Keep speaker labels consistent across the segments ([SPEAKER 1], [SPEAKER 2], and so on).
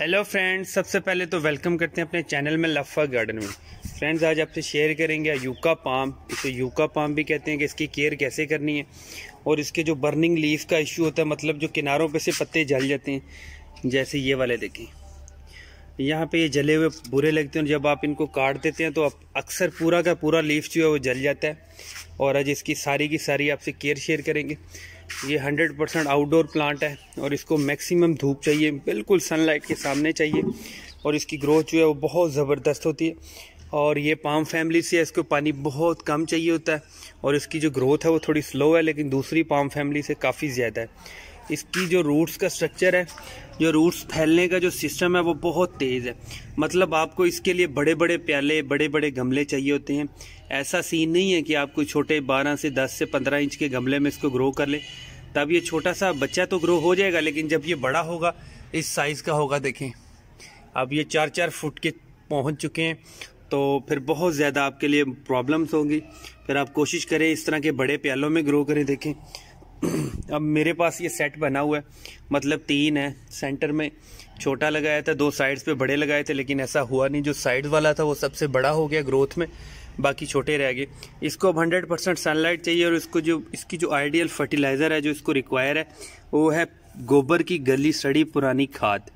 [SPEAKER 1] hello friends सबसे पहले तो वेलकम करते हैं अपने चैनल में लफ्फा गार्डन में फ्रेंड्स आज आपसे शेयर करेंगे यूका पाम इसे यूका पाम भी कहते हैं कि इसकी केयर कैसे करनी है और इसके जो बर्निंग लीफ का इशू होता है मतलब जो किनारों पे से पत्ते जल जाते हैं जैसे ये वाले देखें यहाँ पे ये जले हुए बुरे लगते हैं जब आप इनको काट देते हैं तो अक्सर पूरा का पूरा लीफ जो है वो जल जाता है और आज इसकी सारी की सारी आपसे केयर शेयर करेंगे ये 100 परसेंट आउटडोर प्लांट है और इसको मैक्सिमम धूप चाहिए बिल्कुल सनलाइट के सामने चाहिए और इसकी ग्रोथ जो है वो बहुत ज़बरदस्त होती है और ये पाम फैमिली से है इसको पानी बहुत कम चाहिए होता है और इसकी जो ग्रोथ है वो थोड़ी स्लो है लेकिन दूसरी पाम फैमिली से काफ़ी ज़्यादा है इसकी जो रूट्स का स्ट्रक्चर है जो रूट्स फैलने का जो सिस्टम है वो बहुत तेज़ है मतलब आपको इसके लिए बड़े बड़े प्याले बड़े बड़े गमले चाहिए होते हैं ऐसा सीन नहीं है कि आप कोई छोटे 12 से 10 से 15 इंच के गमले में इसको ग्रो कर लें तब ये छोटा सा बच्चा तो ग्रो हो जाएगा लेकिन जब ये बड़ा होगा इस साइज़ का होगा देखें अब ये चार चार फुट के पहुँच चुके हैं तो फिर बहुत ज़्यादा आपके लिए प्रॉब्लम्स होंगी फिर आप कोशिश करें इस तरह के बड़े प्यालों में ग्रो करें देखें अब मेरे पास ये सेट बना हुआ है मतलब तीन है सेंटर में छोटा लगाया था दो साइड्स पे बड़े लगाए थे लेकिन ऐसा हुआ नहीं जो साइड वाला था वो सबसे बड़ा हो गया ग्रोथ में बाकी छोटे रह गए इसको अब हंड्रेड परसेंट सनलाइट चाहिए और इसको जो इसकी जो आइडियल फर्टिलाइज़र है जो इसको रिक्वायर है वो है गोबर की गली सड़ी पुरानी खाद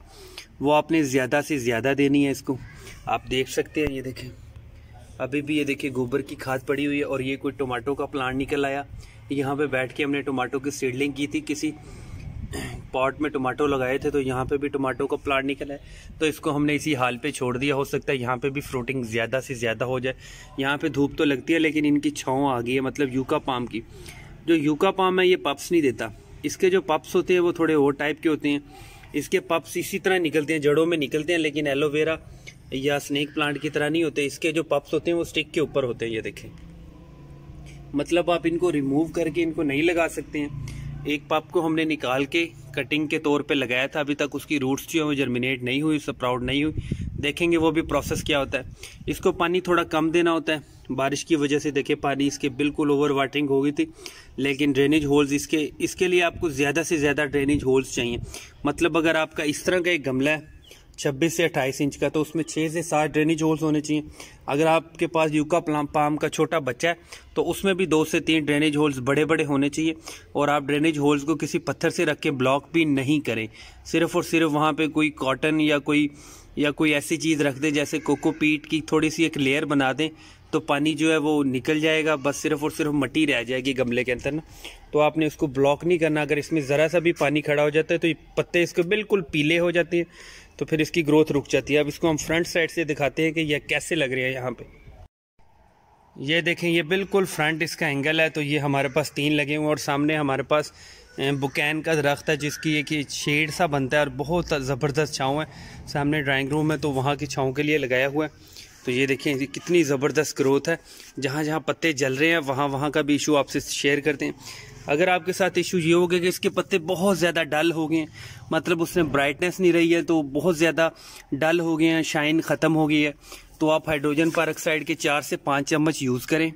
[SPEAKER 1] वो आपने ज़्यादा से ज़्यादा देनी है इसको आप देख सकते हैं ये देखें अभी भी ये देखिए गोबर की खाद पड़ी हुई है और ये कोई टोमाटो का प्लांट निकल आया यहाँ पे बैठ के हमने टोमाटो की सीडलिंग की थी किसी पॉट में टमाटो लगाए थे तो यहाँ पे भी टमाटो का प्लांट निकला है तो इसको हमने इसी हाल पे छोड़ दिया हो सकता है यहाँ पे भी फ्रूटिंग ज़्यादा से ज़्यादा हो जाए यहाँ पे धूप तो लगती है लेकिन इनकी छाँव आ गई है मतलब यूका पाम की जो यूका पाम है ये पप्स नहीं देता इसके जो पप्स होते हैं वो थोड़े और टाइप के होते हैं इसके पप्स इसी तरह निकलते हैं जड़ों में निकलते हैं लेकिन एलोवेरा या स्नेक प्लांट की तरह नहीं होते इसके जो पप्स होते हैं वो स्टिक के ऊपर होते हैं ये देखें मतलब आप इनको रिमूव करके इनको नहीं लगा सकते हैं एक पाप को हमने निकाल के कटिंग के तौर पे लगाया था अभी तक उसकी रूट्स जो है वो जर्मिनेट नहीं हुई सप्राउड नहीं हुई देखेंगे वो भी प्रोसेस क्या होता है इसको पानी थोड़ा कम देना होता है बारिश की वजह से देखिए पानी इसके बिल्कुल ओवर वाटरिंग हो गई थी लेकिन ड्रेनेज होल्स इसके इसके लिए आपको ज़्यादा से ज़्यादा ड्रेनेज होल्स चाहिए मतलब अगर आपका इस तरह का एक गमला है छब्बीस से अट्ठाईस इंच का तो उसमें छः से सात ड्रेनेज होल्स होने चाहिए अगर आपके पास यूका प्लाम पाम का छोटा बच्चा है तो उसमें भी दो से तीन ड्रेनेज होल्स बड़े बड़े होने चाहिए और आप ड्रेनेज होल्स को किसी पत्थर से रख के ब्लॉक भी नहीं करें सिर्फ और सिर्फ वहाँ पे कोई कॉटन या कोई या कोई ऐसी चीज़ रख दें जैसे कोकोपीट की थोड़ी सी एक लेयर बना दें तो पानी जो है वो निकल जाएगा बस सिर्फ और सिर्फ मटी रह जाएगी गमले के अंदर ना तो आपने उसको ब्लॉक नहीं करना अगर इसमें ज़रा सा भी पानी खड़ा हो जाता है तो पत्ते इसके बिल्कुल पीले हो जाते हैं तो फिर इसकी ग्रोथ रुक जाती है अब इसको हम फ्रंट साइड से दिखाते हैं कि यह कैसे लग रही है यहाँ पे ये देखें ये बिल्कुल फ्रंट इसका एंगल है तो ये हमारे पास तीन लगे हुए और सामने हमारे पास बुकैन का दरख्त है जिसकी एक शेड सा बनता है और बहुत ज़बरदस्त छाँव है सामने ड्राइंग रूम है तो वहाँ की छाँव के लिए लगाया हुआ है तो ये देखें कितनी ज़बरदस्त ग्रोथ है जहाँ जहाँ पत्ते जल रहे हैं वहाँ वहाँ का भी इशू आपसे शेयर करते हैं अगर आपके साथ इशू ये हो गया कि इसके पत्ते बहुत ज़्यादा डल हो गए मतलब उसमें ब्राइटनेस नहीं रही है तो बहुत ज़्यादा डल हो गए हैं शाइन ख़त्म हो गई है तो आप हाइड्रोजन पर के चार से पाँच चम्मच यूज़ करें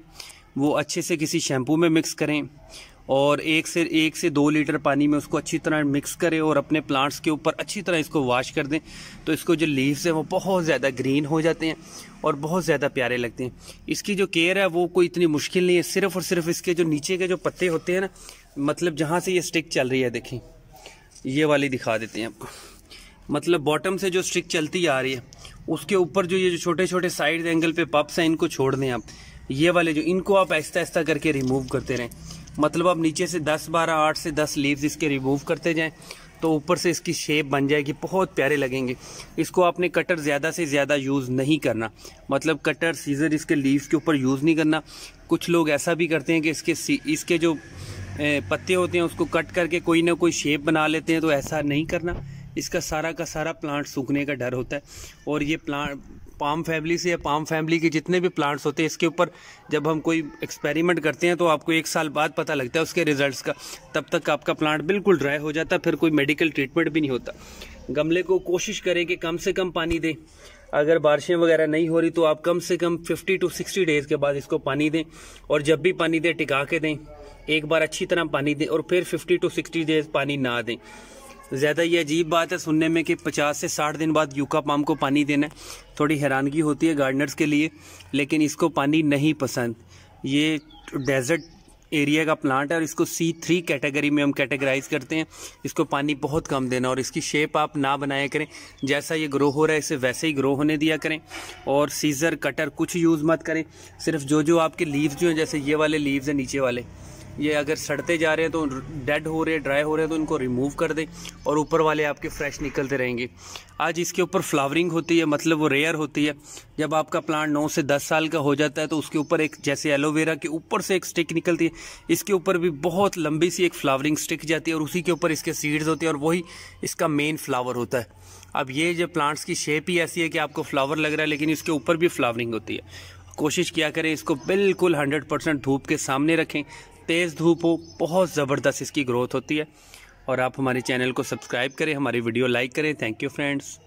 [SPEAKER 1] वो अच्छे से किसी शैम्पू में मिक्स करें और एक से एक से दो लीटर पानी में उसको अच्छी तरह मिक्स करें और अपने प्लांट्स के ऊपर अच्छी तरह इसको वॉश कर दें तो इसको जो लीव्स हैं वो बहुत ज़्यादा ग्रीन हो जाते हैं और बहुत ज़्यादा प्यारे लगते हैं इसकी जो केयर है वो कोई इतनी मुश्किल नहीं है सिर्फ और सिर्फ इसके जो नीचे के जो पत्ते होते हैं ना मतलब जहाँ से ये स्टिक चल रही है देखें ये वाली दिखा देते हैं आपको मतलब बॉटम से जो स्टिक चलती आ रही है उसके ऊपर जो ये जो छोटे छोटे साइड एंगल पे पप्स हैं इनको छोड़ दें आप ये वाले जो इनको आप ऐसा ऐसा करके रिमूव करते रहें मतलब आप नीचे से 10 बारह आठ से 10 लीव्स इसके रिमूव करते जाएं तो ऊपर से इसकी शेप बन जाएगी बहुत प्यारे लगेंगे इसको आपने कटर ज़्यादा से ज़्यादा यूज़ नहीं करना मतलब कटर सीज़र इसके लीव्स के ऊपर यूज़ नहीं करना कुछ लोग ऐसा भी करते हैं कि इसके इसके जो पत्ते होते हैं उसको कट करके कोई ना कोई शेप बना लेते हैं तो ऐसा नहीं करना इसका सारा का सारा प्लांट सूखने का डर होता है और ये प्लांट पाम फैमिली से या पाम फैमिली के जितने भी प्लांट्स होते हैं इसके ऊपर जब हम कोई एक्सपेरिमेंट करते हैं तो आपको एक साल बाद पता लगता है उसके रिजल्ट्स का तब तक आपका प्लांट बिल्कुल ड्राई हो जाता फिर कोई मेडिकल ट्रीटमेंट भी नहीं होता गमले को कोशिश करें कि कम से कम पानी दें अगर बारिशें वगैरह नहीं हो रही तो आप कम से कम 50 टू 60 डेज़ के बाद इसको पानी दें और जब भी पानी दें टिका के दें एक बार अच्छी तरह पानी दें और फिर 50 टू 60 डेज़ पानी ना दें ज़्यादा ये अजीब बात है सुनने में कि 50 से 60 दिन बाद यूका पाम को पानी देना है थोड़ी हैरानगी होती है गार्डनर्स के लिए लेकिन इसको पानी नहीं पसंद ये डेजर्ट एरिया का प्लांट है और इसको सी थ्री कैटेगरी में हम कैटेगराइज करते हैं इसको पानी बहुत कम देना और इसकी शेप आप ना बनाया करें जैसा ये ग्रो हो रहा है इसे वैसे ही ग्रो होने दिया करें और सीज़र कटर कुछ यूज़ मत करें सिर्फ जो जो आपके लीव्स जो हैं जैसे ये वाले लीव्स हैं नीचे वाले ये अगर सड़ते जा रहे हैं तो डेड हो रहे हैं ड्राई हो रहे हैं तो इनको रिमूव कर दें और ऊपर वाले आपके फ्रेश निकलते रहेंगे आज इसके ऊपर फ्लावरिंग होती है मतलब वो रेयर होती है जब आपका प्लांट नौ से दस साल का हो जाता है तो उसके ऊपर एक जैसे एलोवेरा के ऊपर से एक स्टिक निकलती है इसके ऊपर भी बहुत लंबी सी एक फ्लावरिंग स्टिक जाती है और उसी के ऊपर इसके सीड्स होते हैं और वही इसका मेन फ्लावर होता है अब ये जो प्लांट्स की शेप ही ऐसी है कि आपको फ्लावर लग रहा है लेकिन इसके ऊपर भी फ्लावरिंग होती है कोशिश किया करें इसको बिल्कुल 100 परसेंट धूप के सामने रखें तेज़ धूप हो बहुत ज़बरदस्त इसकी ग्रोथ होती है और आप हमारे चैनल को सब्सक्राइब करें हमारी वीडियो लाइक करें थैंक यू फ्रेंड्स